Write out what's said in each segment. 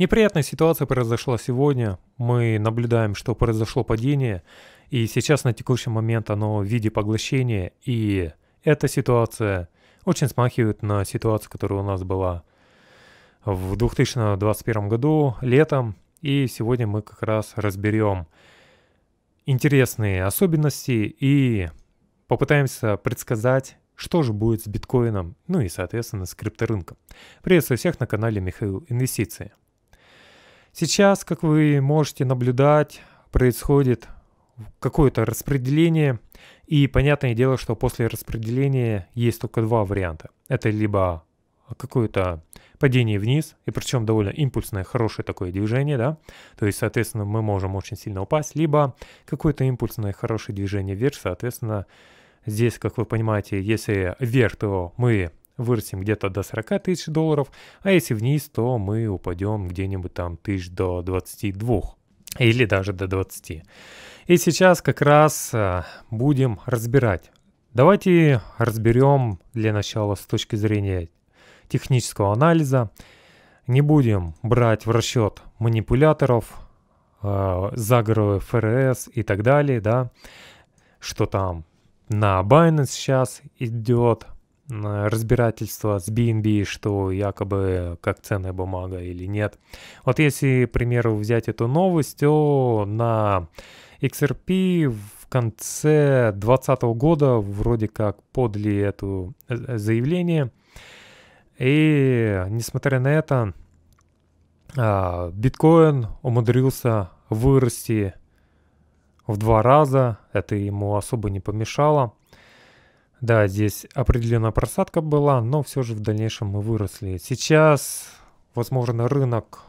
Неприятная ситуация произошла сегодня. Мы наблюдаем, что произошло падение, и сейчас на текущий момент оно в виде поглощения, и эта ситуация очень смахивает на ситуацию, которая у нас была в 2021 году, летом, и сегодня мы как раз разберем интересные особенности и попытаемся предсказать, что же будет с биткоином, ну и, соответственно, с крипторынком. Приветствую всех на канале Михаил Инвестиции. Сейчас, как вы можете наблюдать, происходит какое-то распределение, и понятное дело, что после распределения есть только два варианта. Это либо какое-то падение вниз, и причем довольно импульсное, хорошее такое движение, да, то есть, соответственно, мы можем очень сильно упасть, либо какое-то импульсное, хорошее движение вверх, соответственно, здесь, как вы понимаете, если вверх, то мы вырастем где-то до 40 тысяч долларов, а если вниз, то мы упадем где-нибудь там тысяч до 22 или даже до 20. И сейчас как раз а, будем разбирать. Давайте разберем для начала с точки зрения технического анализа. Не будем брать в расчет манипуляторов, э, а, заговоры ФРС и так далее, да, что там на Binance сейчас идет, разбирательства с BNB, что якобы как ценная бумага или нет. Вот если, к примеру, взять эту новость, то на XRP в конце 2020 года вроде как подли это э, э, заявление. И несмотря на это, а, биткоин умудрился вырасти в два раза. Это ему особо не помешало. Да, здесь определенная просадка была, но все же в дальнейшем мы выросли. Сейчас, возможно, рынок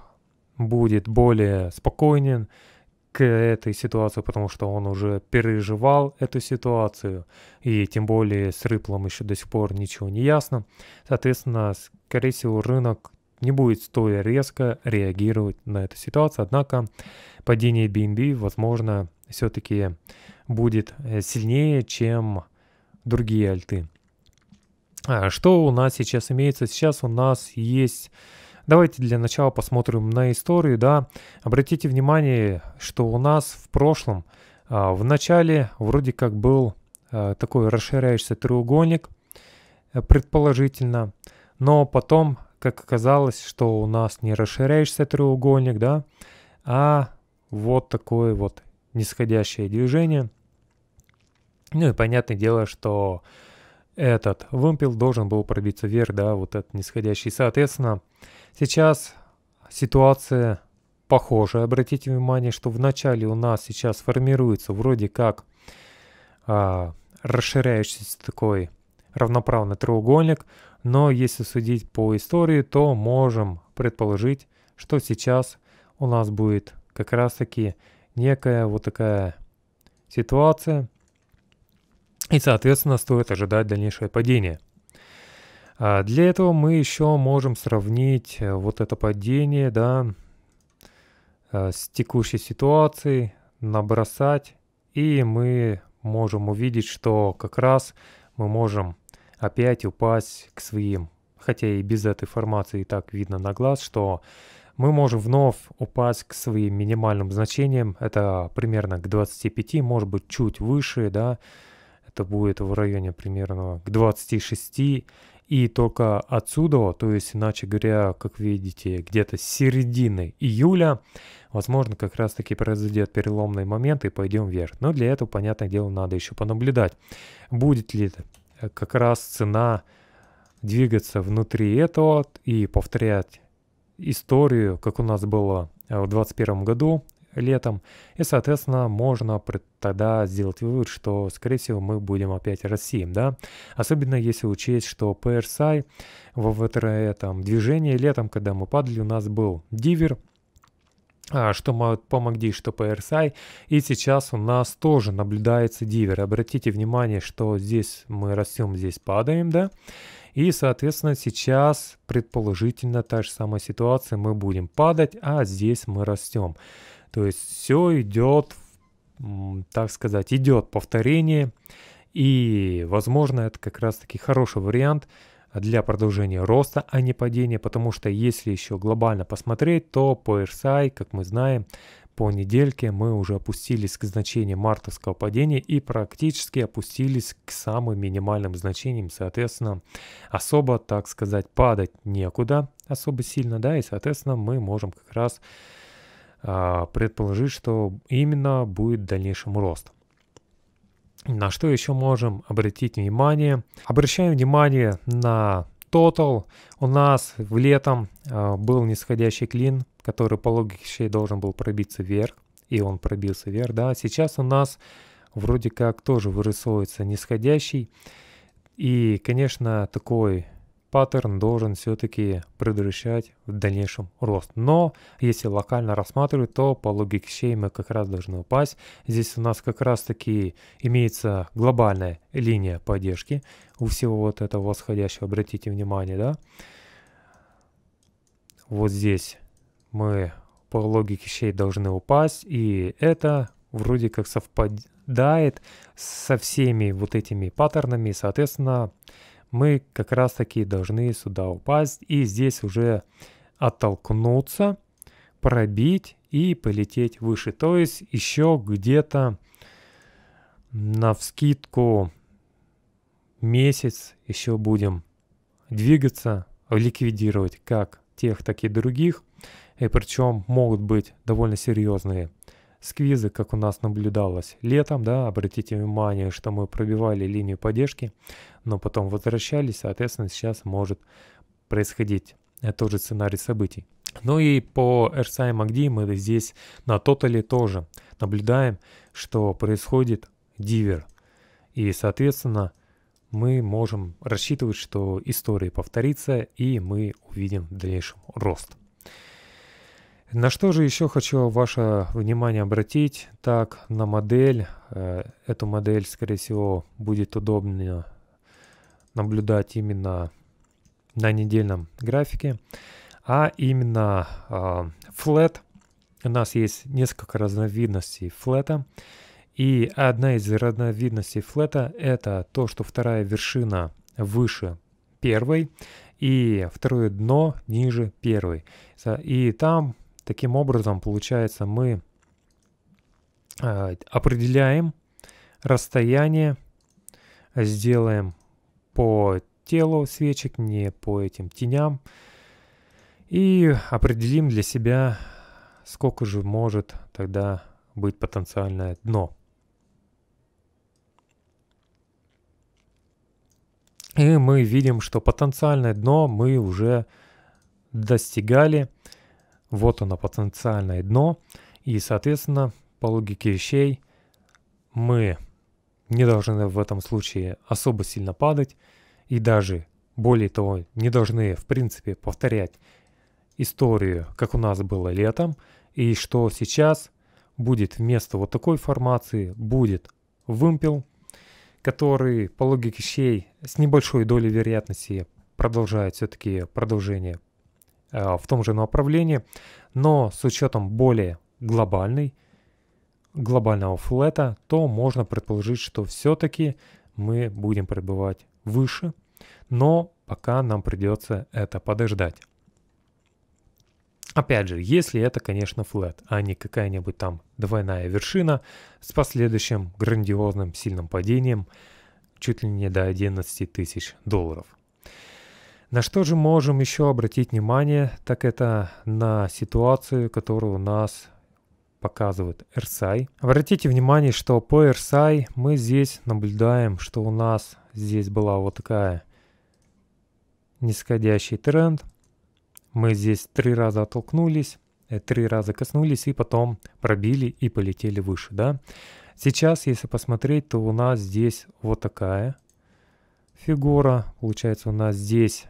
будет более спокойнен к этой ситуации, потому что он уже переживал эту ситуацию, и тем более с Ripple еще до сих пор ничего не ясно. Соответственно, скорее всего, рынок не будет столь резко реагировать на эту ситуацию, однако падение BNB, возможно, все-таки будет э, сильнее, чем другие альты. А, что у нас сейчас имеется? Сейчас у нас есть... Давайте для начала посмотрим на историю, да. Обратите внимание, что у нас в прошлом, а, в начале вроде как был а, такой расширяющийся треугольник, э, предположительно. Но потом, как оказалось, что у нас не расширяющийся треугольник, да, а вот такое вот нисходящее движение – ну и понятное дело, что этот вымпел должен был пробиться вверх, да, вот этот нисходящий. Соответственно, сейчас ситуация похожая. Обратите внимание, что в начале у нас сейчас формируется вроде как а, расширяющийся такой равноправный треугольник, но если судить по истории, то можем предположить, что сейчас у нас будет как раз таки некая вот такая ситуация – и, соответственно, стоит ожидать дальнейшее падение. А для этого мы еще можем сравнить э, вот это падение, да, э, с текущей ситуацией, набросать, и мы можем увидеть, что как раз мы можем опять упасть к своим. Хотя и без этой формации и так видно на глаз, что мы можем вновь упасть к своим минимальным значениям. Это примерно к 25, может быть чуть выше, да, это будет в районе примерно к 26, и только отсюда, то есть, иначе говоря, как видите, где-то с середины июля, возможно, как раз-таки произойдет переломный момент и пойдем вверх. Но для этого, понятное дело, надо еще понаблюдать, будет ли как раз цена двигаться внутри этого и повторять историю, как у нас было в 2021 году, летом. И, соответственно, можно тогда сделать вывод, что, скорее всего, мы будем опять рассеем, да? Особенно если учесть, что PRSI во ВТР там движение летом, когда мы падали, у нас был дивер, а, что по MACD, что по RSI. И сейчас у нас тоже наблюдается дивер. Обратите внимание, что здесь мы растем, здесь падаем, да? И, соответственно, сейчас предположительно та же самая ситуация. Мы будем падать, а здесь мы растем. То есть все идет, так сказать, идет повторение. И, возможно, это как раз-таки хороший вариант для продолжения роста, а не падения, потому что если еще глобально посмотреть, то по RSI, как мы знаем, по недельке мы уже опустились к значению мартовского падения и практически опустились к самым минимальным значениям, соответственно, особо, так сказать, падать некуда, особо сильно, да, и, соответственно, мы можем как раз а, предположить, что именно будет дальнейшим ростом. На что еще можем обратить внимание? Обращаем внимание на Total. У нас в летом а, был нисходящий клин, который по логике вещей должен был пробиться вверх. И он пробился вверх, да. Сейчас у нас вроде как тоже вырисовывается нисходящий. И, конечно, такой паттерн должен все-таки предрешать в дальнейшем рост. Но если локально рассматривать, то по логике щей мы как раз должны упасть. Здесь у нас как раз таки имеется глобальная линия поддержки у всего вот этого восходящего. Обратите внимание, да? Вот здесь мы по логике щей должны упасть. И это вроде как совпадает со всеми вот этими паттернами. соответственно мы как раз таки должны сюда упасть и здесь уже оттолкнуться, пробить и полететь выше. То есть еще где-то на вскидку месяц еще будем двигаться, ликвидировать как тех, так и других. И причем могут быть довольно серьезные сквизы, как у нас наблюдалось летом, да, обратите внимание, что мы пробивали линию поддержки, но потом возвращались, соответственно, сейчас может происходить э, тот же сценарий событий. Ну и по RSI MACD мы здесь на тотале тоже наблюдаем, что происходит дивер. И, соответственно, мы можем рассчитывать, что история повторится, и мы увидим в дальнейшем рост. На что же еще хочу ваше внимание обратить? Так, на модель. Э, эту модель, скорее всего, будет удобнее наблюдать именно на недельном графике. А именно э, флет. У нас есть несколько разновидностей флета. И одна из разновидностей флета это то, что вторая вершина выше первой и второе дно ниже первой. И там Таким образом, получается, мы а, определяем расстояние, сделаем по телу свечек, не по этим теням, и определим для себя, сколько же может тогда быть потенциальное дно. И мы видим, что потенциальное дно мы уже достигали – вот оно, потенциальное дно. И, соответственно, по логике вещей, мы не должны в этом случае особо сильно падать. И даже, более того, не должны, в принципе, повторять историю, как у нас было летом. И что сейчас будет вместо вот такой формации, будет вымпел, который, по логике вещей, с небольшой долей вероятности продолжает все-таки продолжение Э, в том же направлении, но с учетом более глобальной, глобального флета, то можно предположить, что все-таки мы будем пребывать выше, но пока нам придется это подождать. Опять же, если это, конечно, флет, а не какая-нибудь там двойная вершина с последующим грандиозным сильным падением чуть ли не до 11 тысяч долларов. На что же можем еще обратить внимание, так это на ситуацию, которую у нас показывает RSI. Обратите внимание, что по RSI мы здесь наблюдаем, что у нас здесь была вот такая нисходящий тренд. Мы здесь три раза оттолкнулись, э, три раза коснулись и потом пробили и полетели выше, да. Сейчас, если посмотреть, то у нас здесь вот такая фигура. Получается, у нас здесь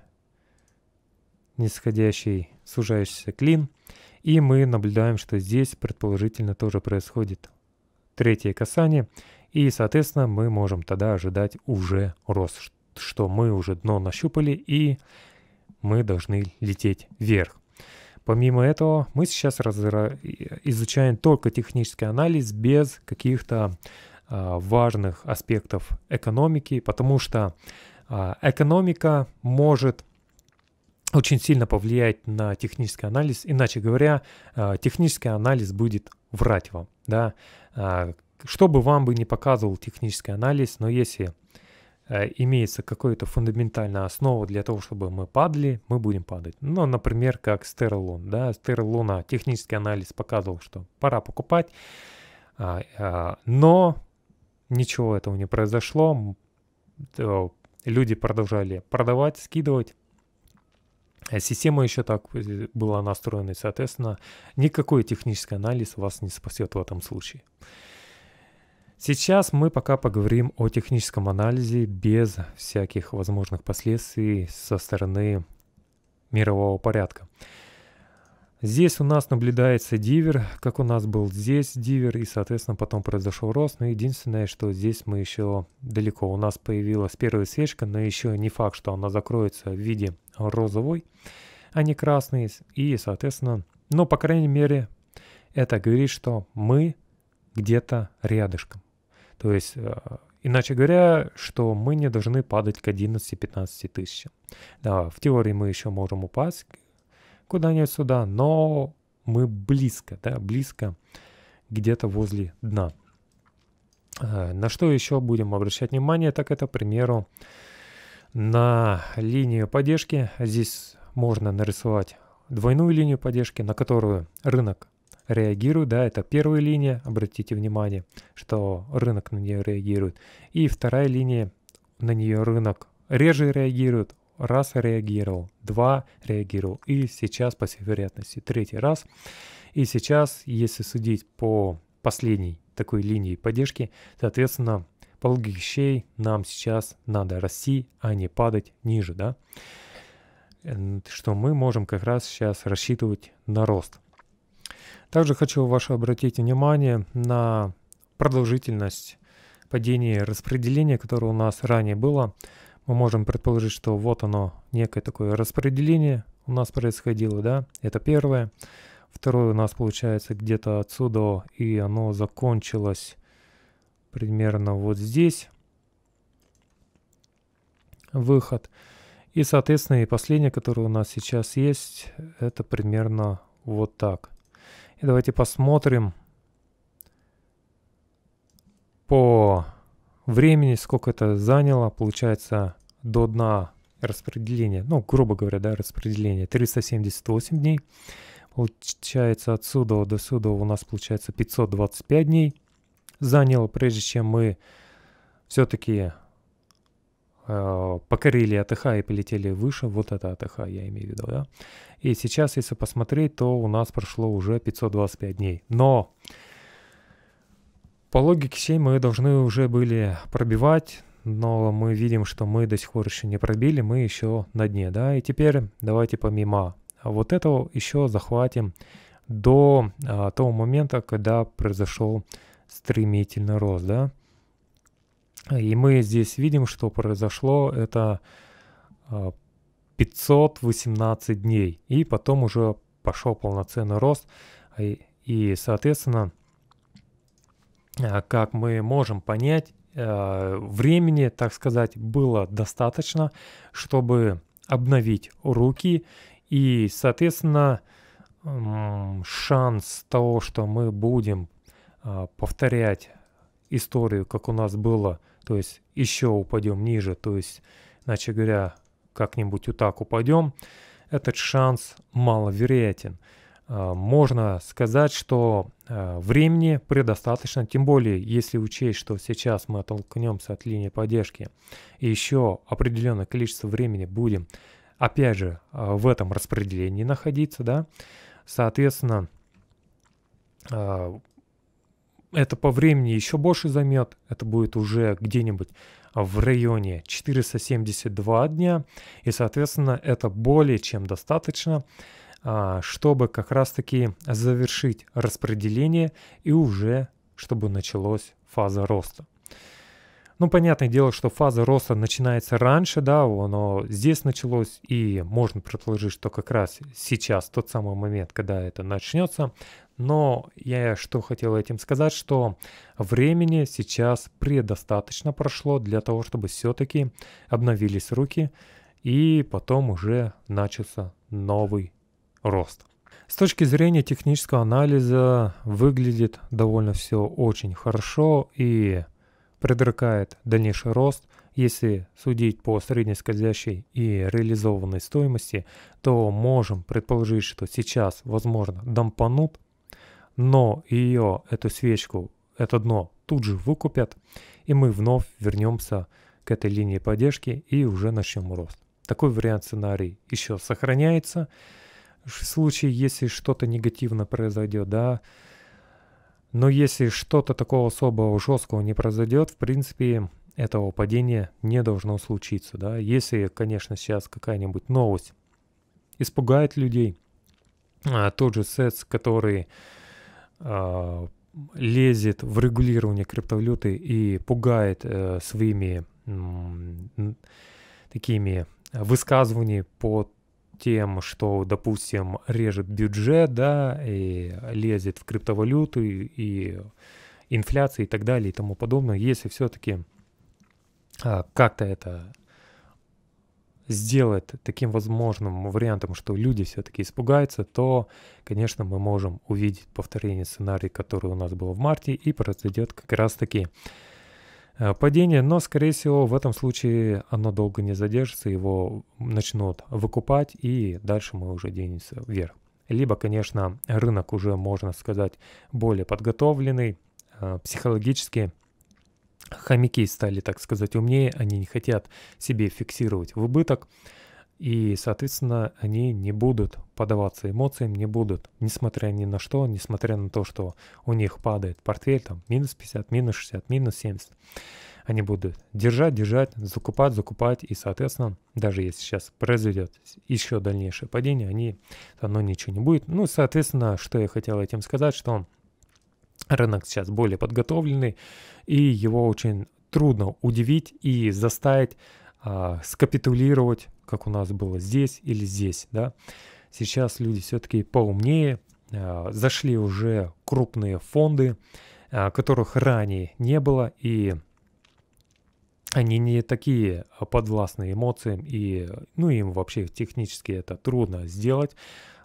нисходящий сужающийся клин, и мы наблюдаем, что здесь предположительно тоже происходит третье касание, и, соответственно, мы можем тогда ожидать уже рост, что мы уже дно нащупали, и мы должны лететь вверх. Помимо этого, мы сейчас разра... изучаем только технический анализ без каких-то а, важных аспектов экономики, потому что а, экономика может очень сильно повлиять на технический анализ. Иначе говоря, э, технический анализ будет врать вам. Да? Э, что бы вам бы не показывал технический анализ, но если э, имеется какая-то фундаментальная основа для того, чтобы мы падали, мы будем падать. Ну, например, как Стерлон. Да? Стерлона технический анализ показывал, что пора покупать, а, а, но ничего этого не произошло. Люди продолжали продавать, скидывать, Э, система еще так э, была настроена, и, соответственно, никакой технический анализ вас не спасет в этом случае. Сейчас мы пока поговорим о техническом анализе без всяких возможных последствий со стороны мирового порядка. Здесь у нас наблюдается дивер, как у нас был здесь дивер, и, соответственно, потом произошел рост. Но ну, единственное, что здесь мы еще далеко. У нас появилась первая свечка, но еще не факт, что она закроется в виде розовой, а не красной. И, соответственно, но, ну, по крайней мере, это говорит, что мы где-то рядышком. То есть, э, иначе говоря, что мы не должны падать к 11-15 тысячам. Да, в теории мы еще можем упасть куда-нибудь сюда, но мы близко, да, близко где-то возле дна. А, на что еще будем обращать внимание, так это, к примеру, на линию поддержки. Здесь можно нарисовать двойную линию поддержки, на которую рынок реагирует. Да, это первая линия, обратите внимание, что рынок на нее реагирует. И вторая линия, на нее рынок реже реагирует, раз реагировал, два реагировал и сейчас по всей вероятности третий раз. И сейчас, если судить по последней такой линии поддержки, соответственно, по логике вещей нам сейчас надо расти, а не падать ниже, да? Что мы можем как раз сейчас рассчитывать на рост. Также хочу ваше обратить внимание на продолжительность падения распределения, которое у нас ранее было мы можем предположить, что вот оно, некое такое распределение у нас происходило, да, это первое. Второе у нас получается где-то отсюда, и оно закончилось примерно вот здесь. Выход. И, соответственно, и последнее, которое у нас сейчас есть, это примерно вот так. И давайте посмотрим по времени, сколько это заняло, получается, до дна распределения, ну, грубо говоря, да, распределение 378 дней. Получается, отсюда до сюда у нас получается 525 дней заняло, прежде чем мы все-таки э, покорили АТХ и полетели выше. Вот это АТХ я имею в виду, да. И сейчас, если посмотреть, то у нас прошло уже 525 дней. Но по логике 7 мы должны уже были пробивать, но мы видим, что мы до сих пор еще не пробили, мы еще на дне, да, и теперь давайте помимо вот этого еще захватим до а, того момента, когда произошел стремительный рост, да. И мы здесь видим, что произошло это 518 а, дней, и потом уже пошел полноценный рост, и, и соответственно, Э, как мы можем понять, э, времени, так сказать, было достаточно, чтобы обновить руки и, соответственно, шанс того, что мы будем э, повторять историю, как у нас было, то есть еще упадем ниже, то есть, иначе говоря, как-нибудь вот так упадем, этот шанс маловероятен. вероятен. Э, можно сказать, что э, времени предостаточно, тем более, если учесть, что сейчас мы оттолкнемся от линии поддержки и еще определенное количество времени будем, опять же, э, в этом распределении находиться, да, соответственно, это по времени еще больше займет, это будет уже где-нибудь в районе 472 дня, и, соответственно, это более чем достаточно, а, чтобы как раз-таки завершить распределение и уже чтобы началась фаза роста. Ну, понятное дело, что фаза роста начинается раньше, да, оно здесь началось, и можно предположить, что как раз сейчас тот самый момент, когда это начнется. Но я что хотел этим сказать, что времени сейчас предостаточно прошло для того, чтобы все-таки обновились руки, и потом уже начался новый рост. С точки зрения технического анализа выглядит довольно все очень хорошо и предрекает дальнейший рост. Если судить по средней скользящей и реализованной стоимости, то можем предположить, что сейчас, возможно, дампанут, но ее, эту свечку, это дно тут же выкупят, и мы вновь вернемся к этой линии поддержки и уже начнем рост. Такой вариант сценарий еще сохраняется в случае, если что-то негативно произойдет, да. Но если что-то такого особого жесткого не произойдет, в принципе, этого падения не должно случиться, да. Если, конечно, сейчас какая-нибудь новость испугает людей, а тот же СЭЦ, который а, лезет в регулирование криптовалюты и пугает а, своими м, такими высказываниями по тем, что, допустим, режет бюджет, да, и лезет в криптовалюту и, и инфляции и так далее и тому подобное, если все-таки а, как-то это сделать таким возможным вариантом, что люди все-таки испугаются, то, конечно, мы можем увидеть повторение сценария, который у нас был в марте, и произойдет как раз-таки Э, падение, но, скорее всего, в этом случае оно долго не задержится, его начнут выкупать, и дальше мы уже денемся вверх. Либо, конечно, рынок уже, можно сказать, более подготовленный, э, психологически хомяки стали, так сказать, умнее, они не хотят себе фиксировать в убыток, и, соответственно, они не будут поддаваться эмоциям, не будут, несмотря ни на что, несмотря на то, что у них падает портфель, там, минус 50, минус 60, минус 70. Они будут держать, держать, закупать, закупать, и, соответственно, даже если сейчас произойдет еще дальнейшее падение, они, оно ничего не будет. Ну, соответственно, что я хотел этим сказать, что рынок сейчас более подготовленный, и его очень трудно удивить и заставить а, скапитулировать, как у нас было здесь или здесь, да. Сейчас люди все-таки поумнее, а, зашли уже крупные фонды, а, которых ранее не было, и они не такие подвластны эмоциям, и, ну, им вообще технически это трудно сделать,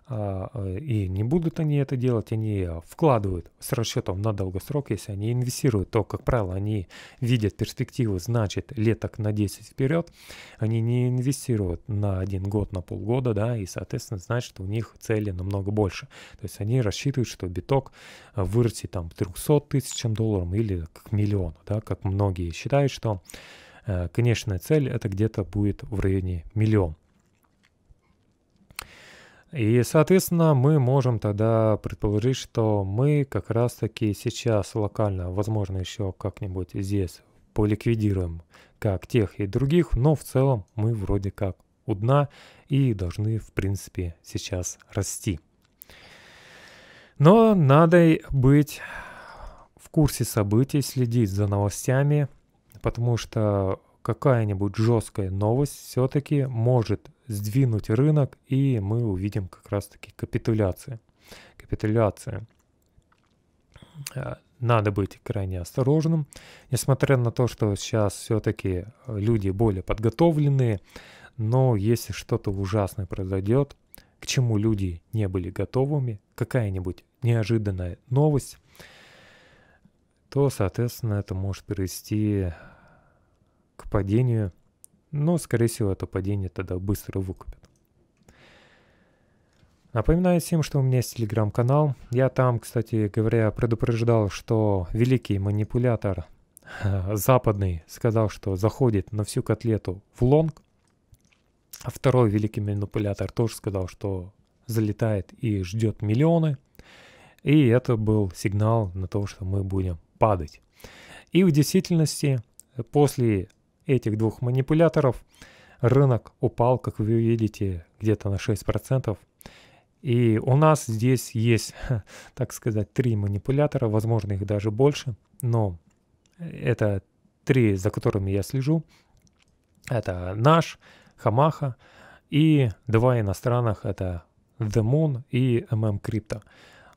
а, э, и не будут они это делать, они э, вкладывают с расчетом на долгосрок, если они инвестируют, то, как правило, они видят перспективу, значит, лет так на 10 вперед, они не инвестируют на один год, на полгода, да, и, соответственно, значит, у них цели намного больше. То есть они рассчитывают, что биток э, вырастет там к 300 тысячам долларов или к миллиону, да, как многие считают, что конечная цель это где-то будет в районе миллион. И, соответственно, мы можем тогда предположить, что мы как раз-таки сейчас локально, возможно, еще как-нибудь здесь поликвидируем как тех и других, но в целом мы вроде как у дна и должны, в принципе, сейчас расти. Но надо быть в курсе событий, следить за новостями, потому что какая-нибудь жесткая новость все-таки может сдвинуть рынок, и мы увидим как раз-таки капитуляции. Капитуляция. Э, надо быть крайне осторожным, несмотря на то, что сейчас все-таки э, люди более подготовленные, но если что-то ужасное произойдет, к чему люди не были готовыми, какая-нибудь неожиданная новость, то, соответственно, это может привести к падению – но, скорее всего, это падение тогда быстро выкупят. Напоминаю всем, что у меня есть телеграм-канал. Я там, кстати говоря, предупреждал, что великий манипулятор западный сказал, что заходит на всю котлету в лонг. А второй великий манипулятор тоже сказал, что залетает и ждет миллионы. И это был сигнал на то, что мы будем падать. И в действительности после этих двух манипуляторов рынок упал, как вы видите, где-то на 6%. И у нас здесь есть, так сказать, три манипулятора, возможно, их даже больше, но это три, за которыми я слежу. Это наш, Хамаха и два иностранных, это The Moon и MM Crypto.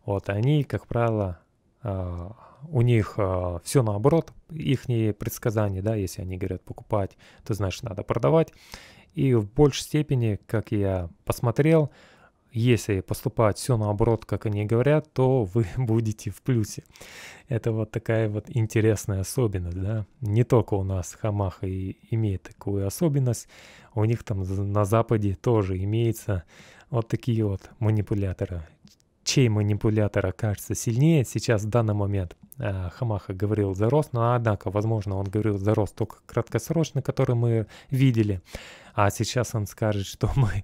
Вот они, как правило, а, у них э, все наоборот, их предсказания, да, если они говорят покупать, то значит надо продавать. И в большей степени, как я посмотрел, если поступать все наоборот, как они говорят, то вы будете в плюсе. Это вот такая вот интересная особенность, да. Не только у нас Хамаха и имеет такую особенность, у них там на Западе тоже имеется вот такие вот манипуляторы чей манипулятор окажется сильнее сейчас в данный момент. Э, Хамаха говорил за рост, но однако, возможно, он говорил за рост только краткосрочный, который мы видели. А сейчас он скажет, что мы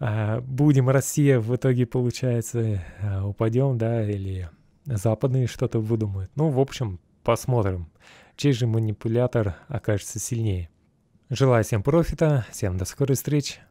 э, будем Россия, в итоге получается э, упадем, да, или западные что-то выдумают. Ну, в общем, посмотрим, чей же манипулятор окажется сильнее. Желаю всем профита, всем до скорой встречи.